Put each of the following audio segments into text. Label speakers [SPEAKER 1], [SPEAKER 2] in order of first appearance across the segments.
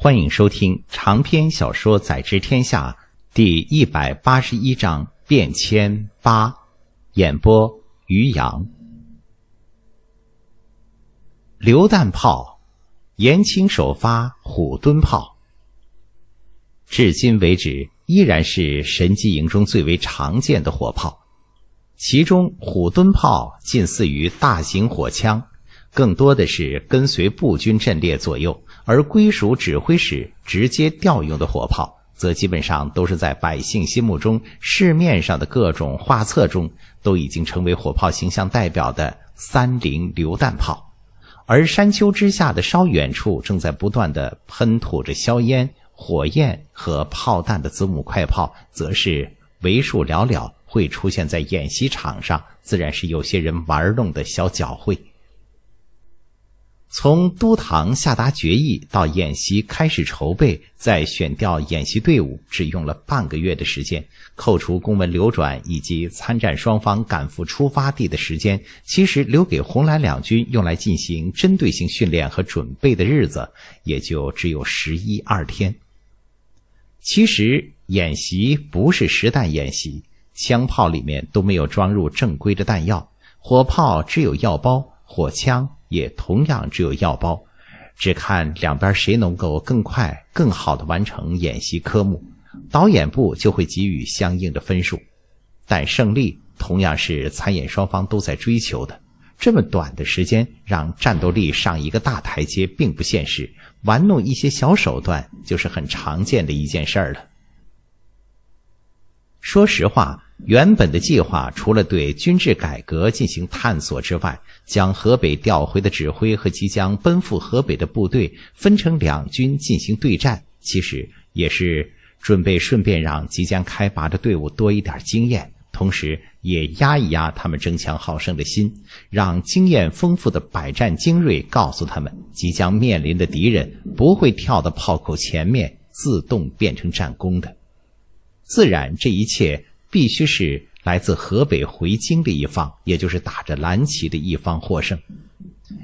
[SPEAKER 1] 欢迎收听长篇小说《载知天下》第一百八十一章《变迁八》，演播：于洋。榴弹炮，延庆首发虎蹲炮，至今为止依然是神机营中最为常见的火炮。其中虎蹲炮近似于大型火枪，更多的是跟随步军阵列左右。而归属指挥使直接调用的火炮，则基本上都是在百姓心目中、市面上的各种画册中都已经成为火炮形象代表的三菱榴弹炮；而山丘之下的稍远处正在不断的喷吐着硝烟、火焰和炮弹的子母快炮，则是为数寥寥会出现在演习场上，自然是有些人玩弄的小脚会。从都堂下达决议到演习开始筹备，再选调演习队伍，只用了半个月的时间。扣除公文流转以及参战双方赶赴出发地的时间，其实留给红蓝两军用来进行针对性训练和准备的日子，也就只有十一二天。其实演习不是实弹演习，枪炮里面都没有装入正规的弹药，火炮只有药包，火枪。也同样只有药包，只看两边谁能够更快、更好的完成演习科目，导演部就会给予相应的分数。但胜利同样是参演双方都在追求的。这么短的时间让战斗力上一个大台阶并不现实，玩弄一些小手段就是很常见的一件事儿了。说实话。原本的计划，除了对军制改革进行探索之外，将河北调回的指挥和即将奔赴河北的部队分成两军进行对战，其实也是准备顺便让即将开拔的队伍多一点经验，同时也压一压他们争强好胜的心，让经验丰富的百战精锐告诉他们，即将面临的敌人不会跳到炮口前面自动变成战功的。自然，这一切。必须是来自河北回京的一方，也就是打着蓝旗的一方获胜。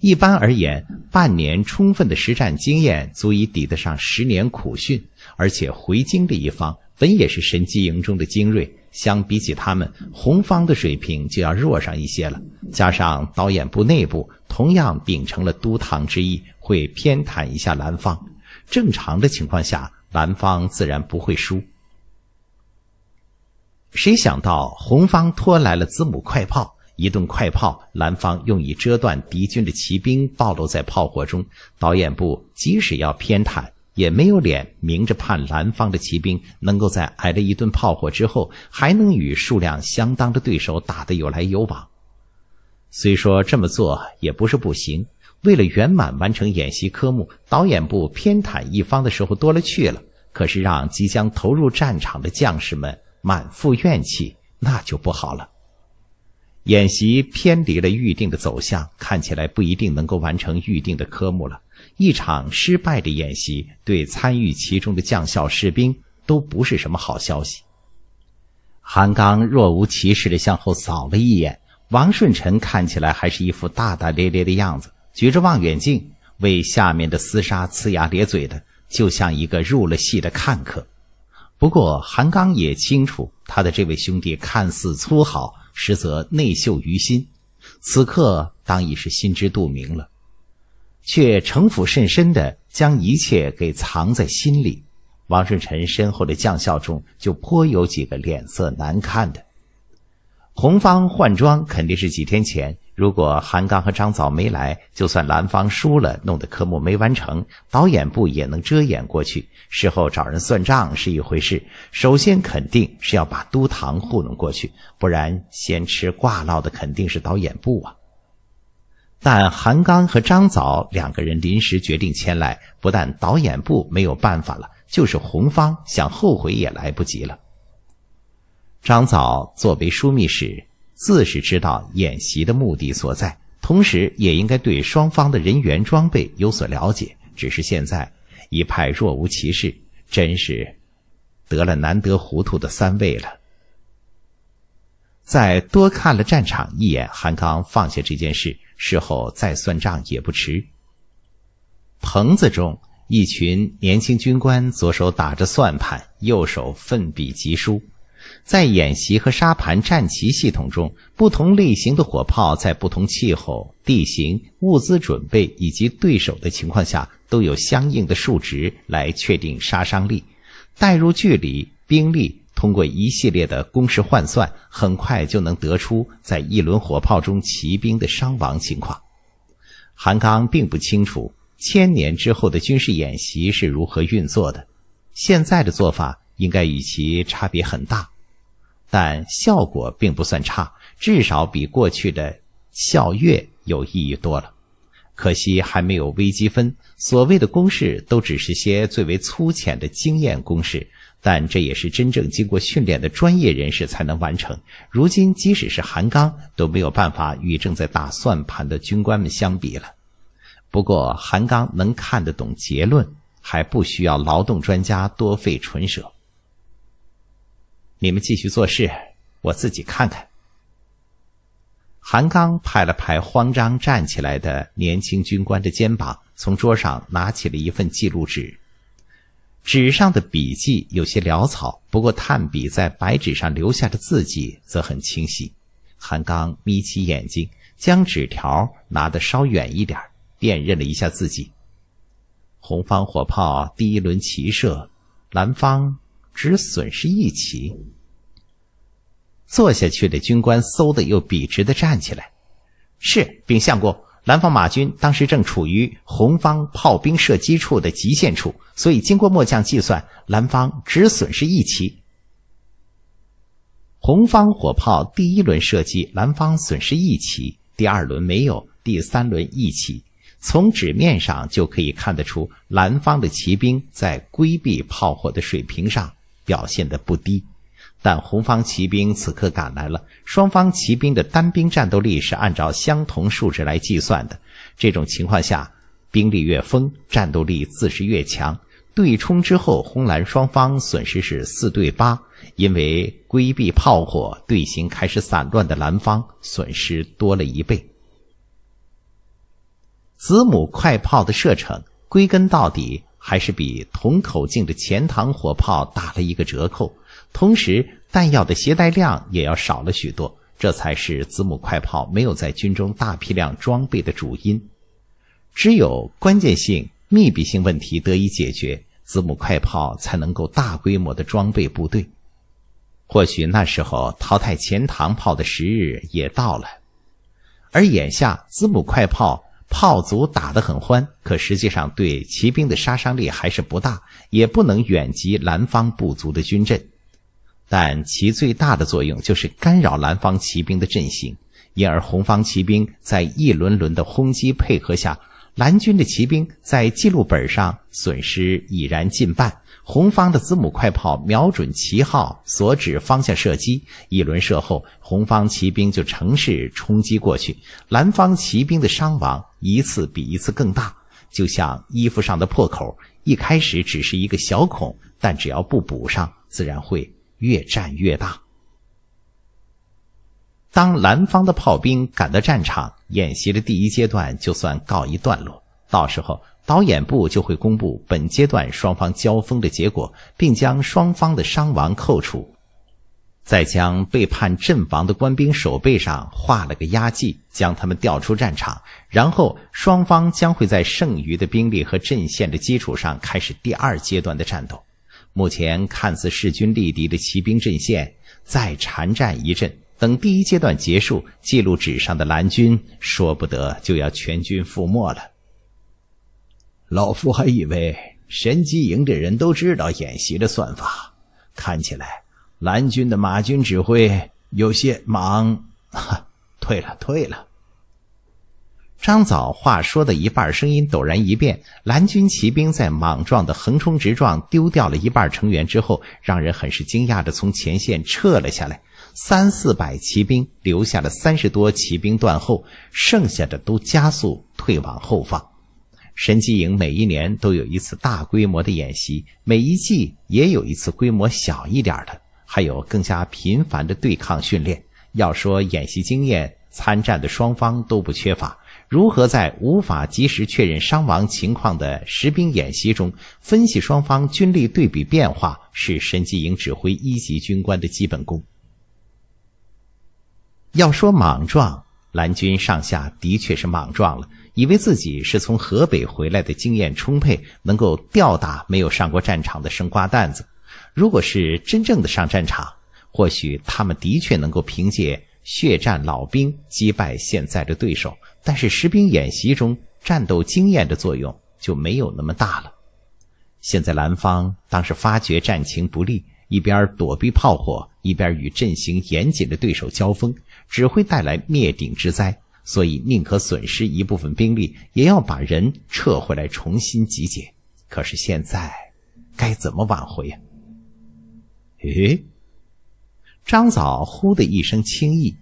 [SPEAKER 1] 一般而言，半年充分的实战经验足以抵得上十年苦训。而且回京的一方本也是神机营中的精锐，相比起他们，红方的水平就要弱上一些了。加上导演部内部同样秉承了都堂之意，会偏袒一下蓝方。正常的情况下，蓝方自然不会输。谁想到红方拖来了子母快炮，一顿快炮，蓝方用以遮断敌军的骑兵暴露在炮火中。导演部即使要偏袒，也没有脸明着判蓝方的骑兵能够在挨了一顿炮火之后，还能与数量相当的对手打得有来有往。虽说这么做也不是不行，为了圆满完成演习科目，导演部偏袒一方的时候多了去了。可是让即将投入战场的将士们。满腹怨气，那就不好了。演习偏离了预定的走向，看起来不一定能够完成预定的科目了。一场失败的演习，对参与其中的将校士兵都不是什么好消息。韩刚若无其事的向后扫了一眼，王顺臣看起来还是一副大大咧咧的样子，举着望远镜为下面的厮杀呲牙咧嘴的，就像一个入了戏的看客。不过，韩刚也清楚，他的这位兄弟看似粗豪，实则内秀于心。此刻，当已是心知肚明了，却城府甚深的将一切给藏在心里。王顺臣身后的将校中，就颇有几个脸色难看的。红方换装肯定是几天前。如果韩刚和张早没来，就算蓝方输了，弄得科目没完成，导演部也能遮掩过去。事后找人算账是一回事，首先肯定是要把都堂糊弄过去，不然先吃挂落的肯定是导演部啊。但韩刚和张早两个人临时决定前来，不但导演部没有办法了，就是红方想后悔也来不及了。张早作为枢密使。自是知道演习的目的所在，同时也应该对双方的人员装备有所了解。只是现在一派若无其事，真是得了难得糊涂的三位了。再多看了战场一眼，韩刚放下这件事，事后再算账也不迟。棚子中，一群年轻军官左手打着算盘，右手奋笔疾书。在演习和沙盘战棋系统中，不同类型的火炮在不同气候、地形、物资准备以及对手的情况下，都有相应的数值来确定杀伤力。代入距离、兵力，通过一系列的公式换算，很快就能得出在一轮火炮中骑兵的伤亡情况。韩刚并不清楚千年之后的军事演习是如何运作的，现在的做法应该与其差别很大。但效果并不算差，至少比过去的校阅有意义多了。可惜还没有微积分，所谓的公式都只是些最为粗浅的经验公式。但这也是真正经过训练的专业人士才能完成。如今即使是韩刚都没有办法与正在打算盘的军官们相比了。不过韩刚能看得懂结论，还不需要劳动专家多费唇舌。你们继续做事，我自己看看。韩刚拍了拍慌张站起来的年轻军官的肩膀，从桌上拿起了一份记录纸。纸上的笔记有些潦草，不过炭笔在白纸上留下的字迹则很清晰。韩刚眯起眼睛，将纸条拿得稍远一点，辨认了一下自己。红方火炮第一轮齐射，蓝方。只损失一骑。坐下去的军官嗖的又笔直的站起来，是禀相公。蓝方马军当时正处于红方炮兵射击处的极限处，所以经过末将计算，蓝方只损失一骑。红方火炮第一轮射击，蓝方损失一骑；第二轮没有，第三轮一骑。从纸面上就可以看得出，蓝方的骑兵在规避炮火的水平上。表现的不低，但红方骑兵此刻赶来了。双方骑兵的单兵战斗力是按照相同数值来计算的。这种情况下，兵力越丰，战斗力自是越强。对冲之后，红蓝双方损失是四对八，因为规避炮火、队形开始散乱的蓝方损失多了一倍。子母快炮的射程，归根到底。还是比同口径的前膛火炮打了一个折扣，同时弹药的携带量也要少了许多。这才是子母快炮没有在军中大批量装备的主因。只有关键性、密闭性问题得以解决，子母快炮才能够大规模的装备部队。或许那时候淘汰钱塘炮的时日也到了，而眼下子母快炮。炮卒打得很欢，可实际上对骑兵的杀伤力还是不大，也不能远及蓝方部族的军阵，但其最大的作用就是干扰蓝方骑兵的阵型，因而红方骑兵在一轮轮的轰击配合下。蓝军的骑兵在记录本上损失已然近半，红方的子母快炮瞄准旗号所指方向射击，一轮射后，红方骑兵就乘势冲击过去，蓝方骑兵的伤亡一次比一次更大，就像衣服上的破口，一开始只是一个小孔，但只要不补上，自然会越战越大。当蓝方的炮兵赶到战场，演习的第一阶段就算告一段落。到时候，导演部就会公布本阶段双方交锋的结果，并将双方的伤亡扣除，再将被判阵亡的官兵手背上画了个押记，将他们调出战场。然后，双方将会在剩余的兵力和阵线的基础上开始第二阶段的战斗。目前看似势均力敌的骑兵阵线，再缠战一阵。等第一阶段结束，记录纸上的蓝军说不得就要全军覆没了。老夫还以为神机营的人都知道演习的算法，看起来蓝军的马军指挥有些忙。哈，退了，退了。张枣话说的一半，声音陡然一变。蓝军骑兵在莽撞的横冲直撞、丢掉了一半成员之后，让人很是惊讶的从前线撤了下来。三四百骑兵留下了三十多骑兵断后，剩下的都加速退往后方。神机营每一年都有一次大规模的演习，每一季也有一次规模小一点的，还有更加频繁的对抗训练。要说演习经验，参战的双方都不缺乏。如何在无法及时确认伤亡情况的实兵演习中分析双方军力对比变化，是神机营指挥一级军官的基本功。要说莽撞，蓝军上下的确是莽撞了，以为自己是从河北回来的经验充沛，能够吊打没有上过战场的生瓜蛋子。如果是真正的上战场，或许他们的确能够凭借血战老兵击败现在的对手。但是实兵演习中，战斗经验的作用就没有那么大了。现在蓝方当时发觉战情不利。一边躲避炮火，一边与阵型严谨的对手交锋，只会带来灭顶之灾。所以宁可损失一部分兵力，也要把人撤回来重新集结。可是现在，该怎么挽回呀？诶，张枣呼的一声轻意，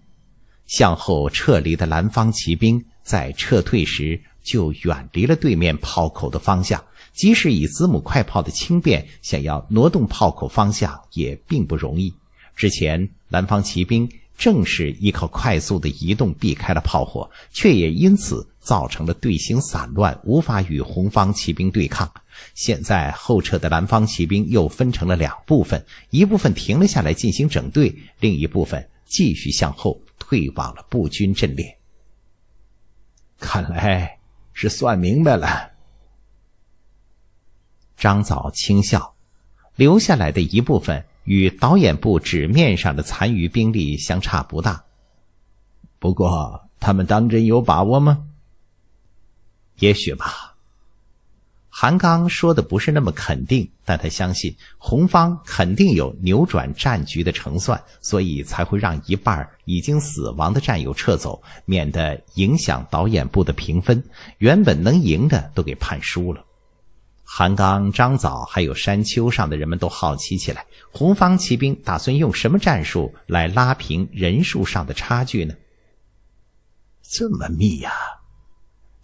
[SPEAKER 1] 向后撤离的蓝方骑兵在撤退时就远离了对面炮口的方向。即使以子母快炮的轻便，想要挪动炮口方向也并不容易。之前蓝方骑兵正是依靠快速的移动避开了炮火，却也因此造成了队形散乱，无法与红方骑兵对抗。现在后撤的蓝方骑兵又分成了两部分，一部分停了下来进行整队，另一部分继续向后退往了步军阵列。看来是算明白了。张枣轻笑，留下来的一部分与导演部纸面上的残余兵力相差不大。不过，他们当真有把握吗？也许吧。韩刚说的不是那么肯定，但他相信红方肯定有扭转战局的成算，所以才会让一半已经死亡的战友撤走，免得影响导演部的评分。原本能赢的都给判输了。韩刚、张枣还有山丘上的人们都好奇起来：红方骑兵打算用什么战术来拉平人数上的差距呢？这么密呀！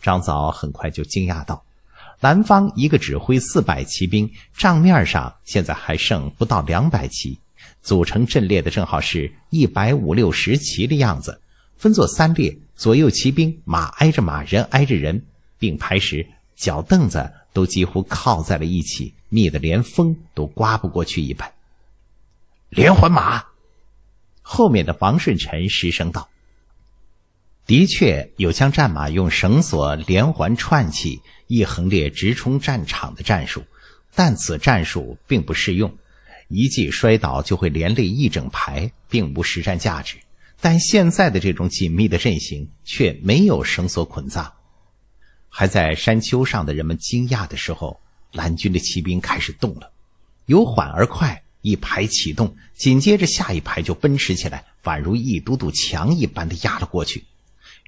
[SPEAKER 1] 张枣很快就惊讶道：“蓝方一个指挥四百骑兵，账面上现在还剩不到两百骑，组成阵列的正好是一百五六十骑的样子，分作三列，左右骑兵马挨着马，人挨着人，并排时脚凳子。”都几乎靠在了一起，密得连风都刮不过去一般。连环马，后面的王顺臣失声道：“的确有将战马用绳索连环串起，一横列直冲战场的战术，但此战术并不适用，一记摔倒就会连累一整排，并无实战价值。但现在的这种紧密的阵型却没有绳索捆扎。”还在山丘上的人们惊讶的时候，蓝军的骑兵开始动了，由缓而快，一排启动，紧接着下一排就奔驰起来，宛如一堵堵墙一般的压了过去。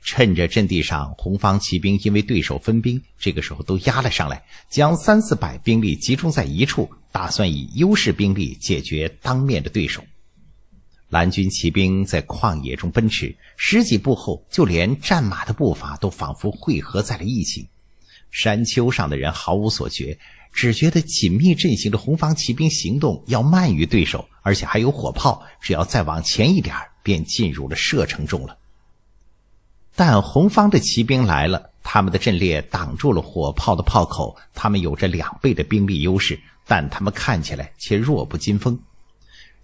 [SPEAKER 1] 趁着阵地上红方骑兵因为对手分兵，这个时候都压了上来，将三四百兵力集中在一处，打算以优势兵力解决当面的对手。蓝军骑兵在旷野中奔驰，十几步后，就连战马的步伐都仿佛汇合在了一起。山丘上的人毫无所觉，只觉得紧密阵型的红方骑兵行动要慢于对手，而且还有火炮。只要再往前一点，便进入了射程中了。但红方的骑兵来了，他们的阵列挡住了火炮的炮口。他们有着两倍的兵力优势，但他们看起来却弱不禁风。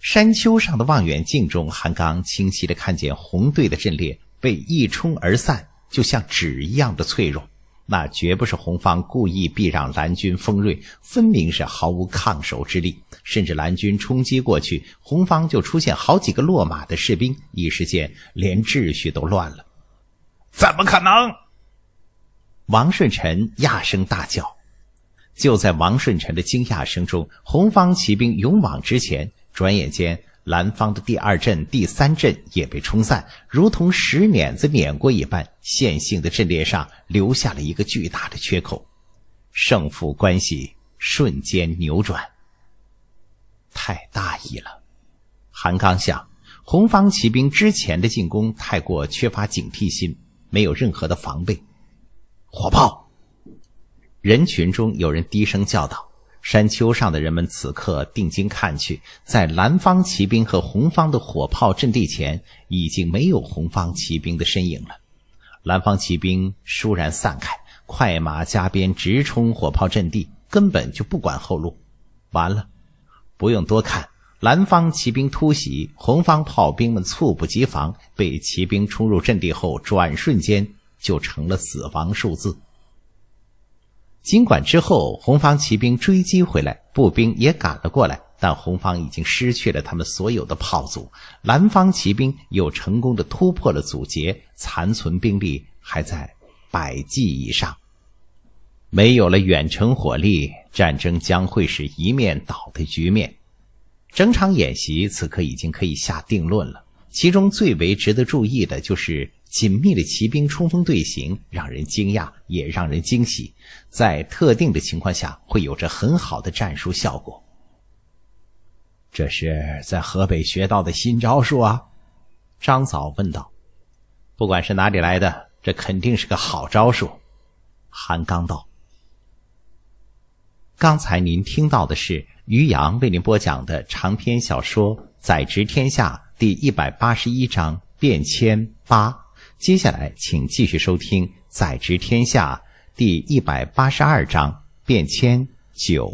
[SPEAKER 1] 山丘上的望远镜中，韩刚清晰的看见红队的阵列被一冲而散，就像纸一样的脆弱。那绝不是红方故意避让蓝军锋锐，分明是毫无抗守之力。甚至蓝军冲击过去，红方就出现好几个落马的士兵，一时间连秩序都乱了。怎么可能？王顺臣压声大叫。就在王顺臣的惊讶声中，红方骑兵勇往直前。转眼间，蓝方的第二阵、第三阵也被冲散，如同石碾子碾过一般，线性的阵列上留下了一个巨大的缺口，胜负关系瞬间扭转。太大意了，韩刚想，红方骑兵之前的进攻太过缺乏警惕心，没有任何的防备。火炮！人群中有人低声叫道。山丘上的人们此刻定睛看去，在蓝方骑兵和红方的火炮阵地前，已经没有红方骑兵的身影了。蓝方骑兵倏然散开，快马加鞭直冲火炮阵地，根本就不管后路。完了，不用多看，蓝方骑兵突袭，红方炮兵们猝不及防，被骑兵冲入阵地后，转瞬间就成了死亡数字。尽管之后红方骑兵追击回来，步兵也赶了过来，但红方已经失去了他们所有的炮组。蓝方骑兵又成功的突破了阻截，残存兵力还在百计以上。没有了远程火力，战争将会是一面倒的局面。整场演习此刻已经可以下定论了。其中最为值得注意的就是。紧密的骑兵冲锋队形让人惊讶，也让人惊喜。在特定的情况下，会有着很好的战术效果。这是在河北学到的新招数啊！张嫂问道：“不管是哪里来的，这肯定是个好招数。”韩刚道：“刚才您听到的是于洋为您播讲的长篇小说《宰执天下》第一百八十一章《变迁八》。”接下来，请继续收听《宰执天下》第一百八十二章：变迁九。